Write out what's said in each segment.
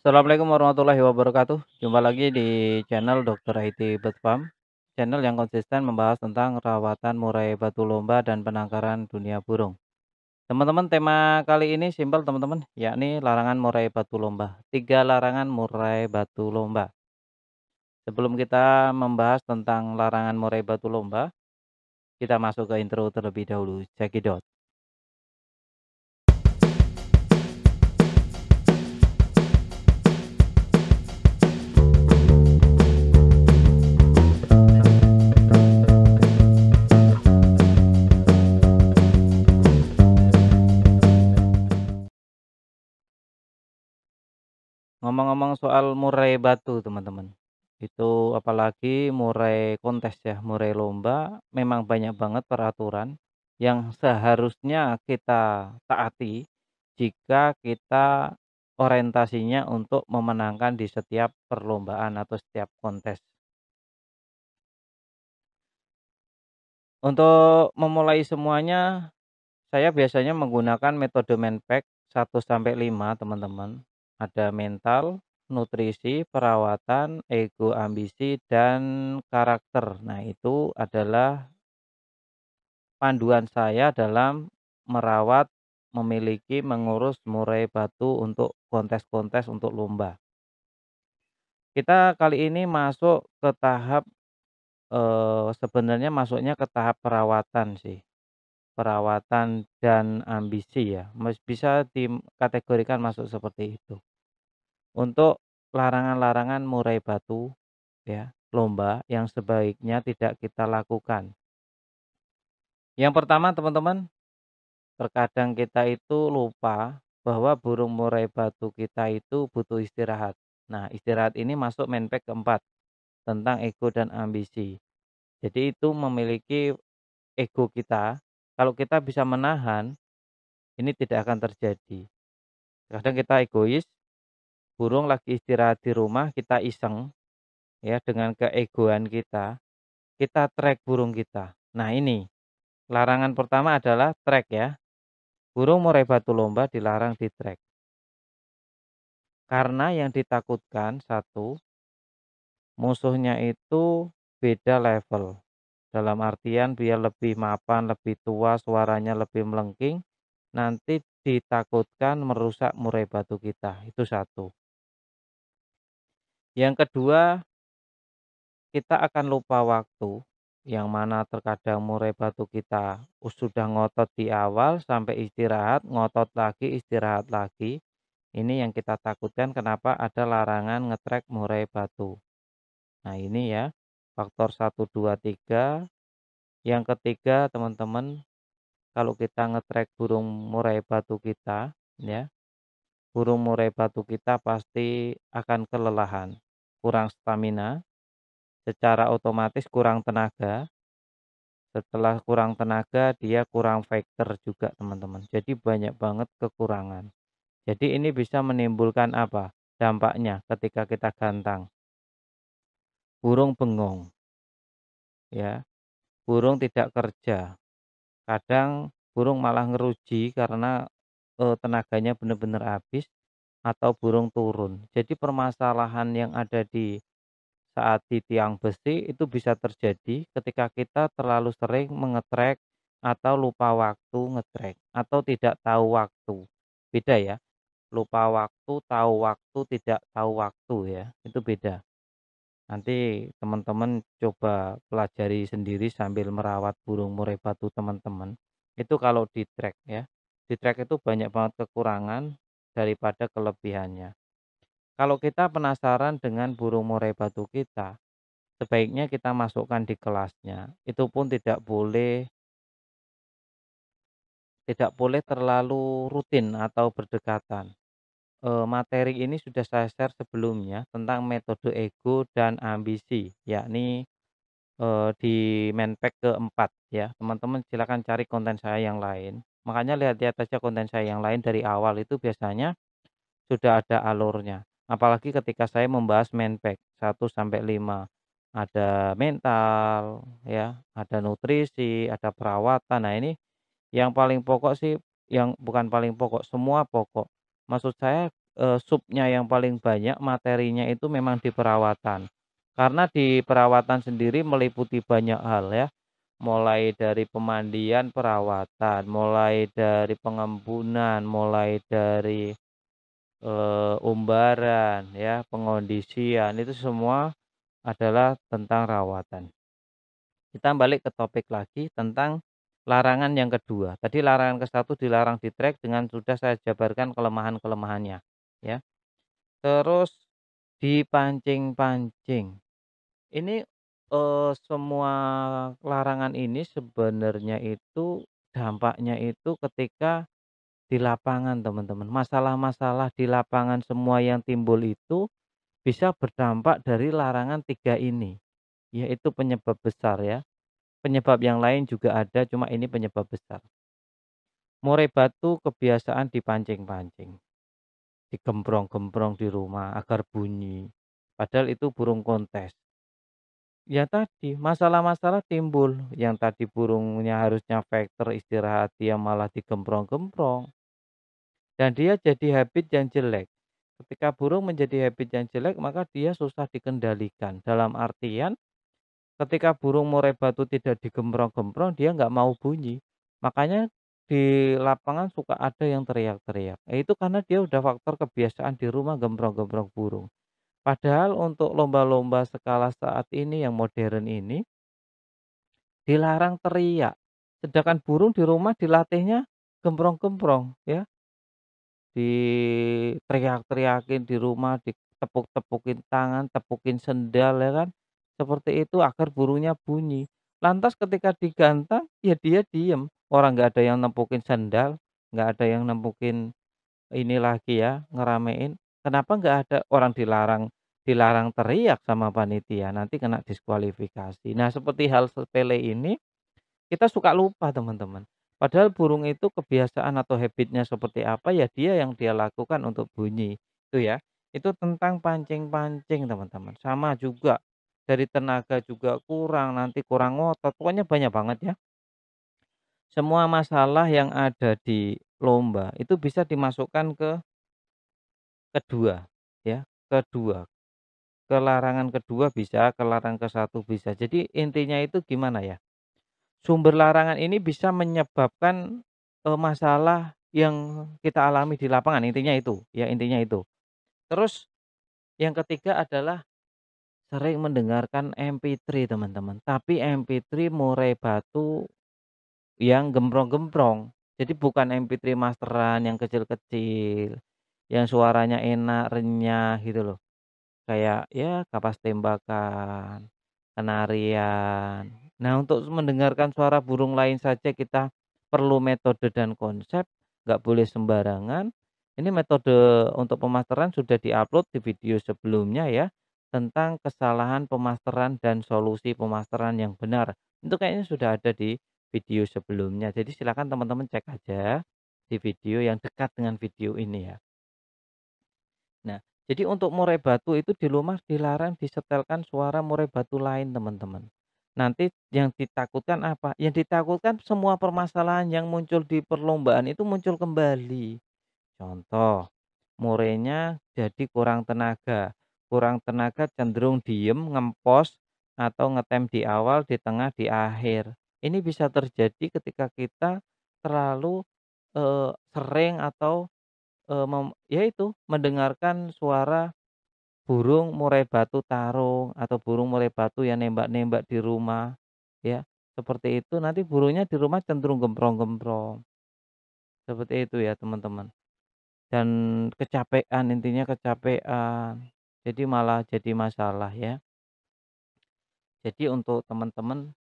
Assalamualaikum warahmatullahi wabarakatuh. Jumpa lagi di channel Dr. Haiti Betfarm. Channel yang konsisten membahas tentang rawatan murai batu lomba dan penangkaran dunia burung. Teman-teman, tema kali ini simpel teman-teman, yakni larangan murai batu lomba. Tiga larangan murai batu lomba. Sebelum kita membahas tentang larangan murai batu lomba, kita masuk ke intro terlebih dahulu. Cekidot. Ngomong-ngomong soal murai batu teman-teman, itu apalagi murai kontes ya, murai lomba memang banyak banget peraturan yang seharusnya kita taati jika kita orientasinya untuk memenangkan di setiap perlombaan atau setiap kontes. Untuk memulai semuanya, saya biasanya menggunakan metode Menpack 1 sampai 5 teman-teman. Ada mental, nutrisi, perawatan, ego, ambisi, dan karakter. Nah, itu adalah panduan saya dalam merawat, memiliki, mengurus murai batu untuk kontes-kontes untuk lomba. Kita kali ini masuk ke tahap, eh, sebenarnya masuknya ke tahap perawatan sih. Perawatan dan ambisi ya, bisa dikategorikan masuk seperti itu. Untuk larangan-larangan murai batu, ya, lomba yang sebaiknya tidak kita lakukan. Yang pertama, teman-teman, terkadang kita itu lupa bahwa burung murai batu kita itu butuh istirahat. Nah, istirahat ini masuk menpek keempat tentang ego dan ambisi. Jadi itu memiliki ego kita. Kalau kita bisa menahan, ini tidak akan terjadi. Kadang kita egois, burung lagi istirahat di rumah, kita iseng ya dengan keegoan kita, kita track burung kita. Nah, ini larangan pertama adalah track ya. Burung murai batu lomba dilarang di track. Karena yang ditakutkan satu musuhnya itu beda level. Dalam artian biar lebih mapan, lebih tua, suaranya lebih melengking, nanti ditakutkan merusak murai batu kita. Itu satu. Yang kedua kita akan lupa waktu, yang mana terkadang murai batu kita sudah ngotot di awal sampai istirahat, ngotot lagi, istirahat lagi. Ini yang kita takutkan kenapa ada larangan ngetrek murai batu. Nah ini ya, faktor 1, 2, 3. Yang ketiga teman-teman, kalau kita ngetrek burung murai batu kita ya burung murai batu kita pasti akan kelelahan, kurang stamina, secara otomatis kurang tenaga. Setelah kurang tenaga, dia kurang vektor juga teman-teman. Jadi banyak banget kekurangan. Jadi ini bisa menimbulkan apa? Dampaknya ketika kita gantang. Burung bengong. Ya. Burung tidak kerja. Kadang burung malah ngeruji karena uh, tenaganya benar-benar habis atau burung turun. Jadi permasalahan yang ada di saat di tiang besi itu bisa terjadi ketika kita terlalu sering mengetrek atau lupa waktu ngetrek atau tidak tahu waktu. Beda ya. Lupa waktu, tahu waktu, tidak tahu waktu ya, itu beda. Nanti teman-teman coba pelajari sendiri sambil merawat burung murai batu teman-teman. Itu kalau di trek ya di track itu banyak banget kekurangan daripada kelebihannya. Kalau kita penasaran dengan burung murai batu kita, sebaiknya kita masukkan di kelasnya. Itu pun tidak boleh tidak boleh terlalu rutin atau berdekatan. E, materi ini sudah saya share sebelumnya tentang metode ego dan ambisi, yakni e, di Menpack keempat ya. Teman-teman silakan cari konten saya yang lain. Makanya lihat-lihat aja konten saya yang lain dari awal itu biasanya sudah ada alurnya. Apalagi ketika saya membahas main pack 1 sampai 5. Ada mental, ya, ada nutrisi, ada perawatan. Nah, ini yang paling pokok sih yang bukan paling pokok, semua pokok. Maksud saya e, subnya yang paling banyak materinya itu memang di perawatan. Karena di perawatan sendiri meliputi banyak hal ya mulai dari pemandian, perawatan, mulai dari pengembunan, mulai dari e, umbaran, ya, pengondisian itu semua adalah tentang rawatan. Kita balik ke topik lagi tentang larangan yang kedua. Tadi larangan ke satu dilarang di trek dengan sudah saya jabarkan kelemahan-kelemahannya, ya. Terus dipancing-pancing. Ini uh, semua larangan ini sebenarnya itu dampaknya itu ketika di lapangan teman-teman, masalah-masalah di lapangan semua yang timbul itu bisa berdampak dari larangan tiga ini, yaitu penyebab besar ya. Penyebab yang lain juga ada, cuma ini penyebab besar. Murai batu kebiasaan dipancing-pancing, digembrong-gembrong di rumah agar bunyi, padahal itu burung kontes. Ya tadi, masalah-masalah timbul. Yang tadi burungnya harusnya faktor istirahat, dia malah digembrong-gembrong. Dan dia jadi habit yang jelek. Ketika burung menjadi habit yang jelek, maka dia susah dikendalikan. Dalam artian, ketika burung murai batu tidak digembrong-gembrong, dia nggak mau bunyi. Makanya di lapangan suka ada yang teriak-teriak. Eh, Itu karena dia udah faktor kebiasaan di rumah gembrong-gembrong burung. Padahal untuk lomba-lomba skala saat ini yang modern ini dilarang teriak. Sedangkan burung di rumah dilatihnya gemprong-gemprong ya. Di teriak teriakin di rumah, ditepuk-tepukin tangan, tepukin sendal ya kan. Seperti itu agar burungnya bunyi. Lantas ketika digantang ya dia diem. Orang nggak ada yang nempukin sendal, nggak ada yang nempukin ini lagi ya, ngeramein. Kenapa nggak ada orang dilarang dilarang teriak sama panitia, nanti kena diskualifikasi. Nah, seperti hal sepele ini kita suka lupa, teman-teman. Padahal burung itu kebiasaan atau habitnya seperti apa ya dia yang dia lakukan untuk bunyi. Itu ya. Itu tentang pancing-pancing, teman-teman. Sama juga dari tenaga juga kurang, nanti kurang ngotot. Pokoknya banyak banget ya. Semua masalah yang ada di lomba itu bisa dimasukkan ke Kedua, ya, kedua. kelarangan kedua bisa, kelarangan ke satu bisa. Jadi intinya itu gimana ya? Sumber larangan ini bisa menyebabkan e, masalah yang kita alami di lapangan intinya itu ya intinya itu terus yang ketiga adalah sering mendengarkan MP3 teman-teman tapi MP3 murai batu yang gembrong-gembrong jadi bukan MP3 masteran yang kecil-kecil yang suaranya enak, renyah gitu loh. Kayak ya kapas tembakan, kenarian. Nah, untuk mendengarkan suara burung lain saja kita perlu metode dan konsep, nggak boleh sembarangan. Ini metode untuk pemasteran sudah diupload di video sebelumnya ya tentang kesalahan pemasteran dan solusi pemasteran yang benar. Itu kayaknya sudah ada di video sebelumnya. Jadi silakan teman-teman cek aja di video yang dekat dengan video ini ya. Jadi untuk murai batu itu di rumah dilarang disetelkan suara murai batu lain teman-teman. Nanti yang ditakutkan apa? Yang ditakutkan semua permasalahan yang muncul di perlombaan itu muncul kembali. Contoh, murainya jadi kurang tenaga. Kurang tenaga cenderung diem, ngempos, atau ngetem di awal, di tengah, di akhir. Ini bisa terjadi ketika kita terlalu eh, sering atau Eee, eh, ya itu, mendengarkan suara burung murai batu tarung atau burung murai batu yang nembak-nembak di rumah, ya. Seperti itu, nanti burungnya di rumah cenderung gemprong-gemprong. Seperti itu ya, teman-teman. Dan kecapean, intinya kecapean. Jadi malah jadi masalah ya. Jadi untuk teman-teman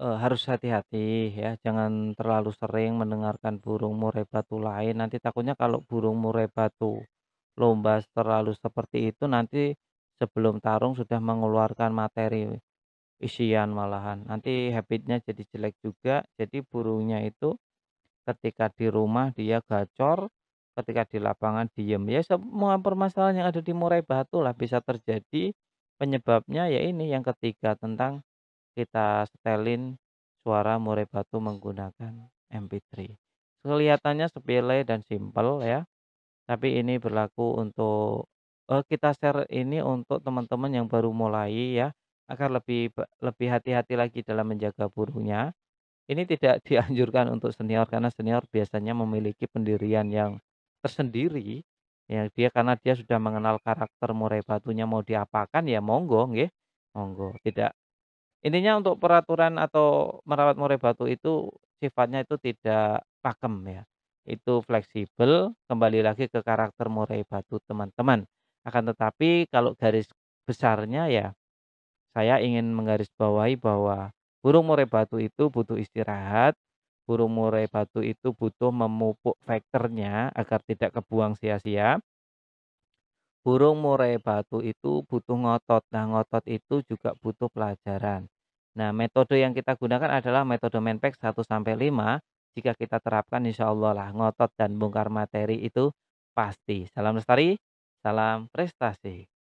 Eh, harus hati-hati ya, jangan terlalu sering mendengarkan burung murai batu lain, nanti takutnya kalau burung murai batu lomba terlalu seperti itu, nanti sebelum tarung sudah mengeluarkan materi isian malahan, nanti habitnya jadi jelek juga. Jadi burungnya itu ketika di rumah dia gacor, ketika di lapangan diem. Ya semua permasalahan yang ada di murai batu lah bisa terjadi, penyebabnya ya ini yang ketiga tentang kita setelin suara murai batu menggunakan MP3. Kelihatannya sepele dan simple ya, tapi ini berlaku untuk eh, kita share ini untuk teman-teman yang baru mulai ya, agar lebih lebih hati-hati lagi dalam menjaga burungnya. Ini tidak dianjurkan untuk senior karena senior biasanya memiliki pendirian yang tersendiri yang dia karena dia sudah mengenal karakter murai batunya mau diapakan ya monggo nggih monggo tidak Intinya untuk peraturan atau merawat murai batu itu sifatnya itu tidak pakem ya. Itu fleksibel, kembali lagi ke karakter murai batu teman-teman. Akan tetapi kalau garis besarnya ya saya ingin menggarisbawahi bahwa burung murai batu itu butuh istirahat, burung murai batu itu butuh memupuk faktornya agar tidak kebuang sia-sia, Burung murai batu itu butuh ngotot. Nah, ngotot itu juga butuh pelajaran. Nah, metode yang kita gunakan adalah metode menpek 1 sampai 5. Jika kita terapkan insya Allah lah ngotot dan bongkar materi itu pasti. Salam lestari, salam prestasi.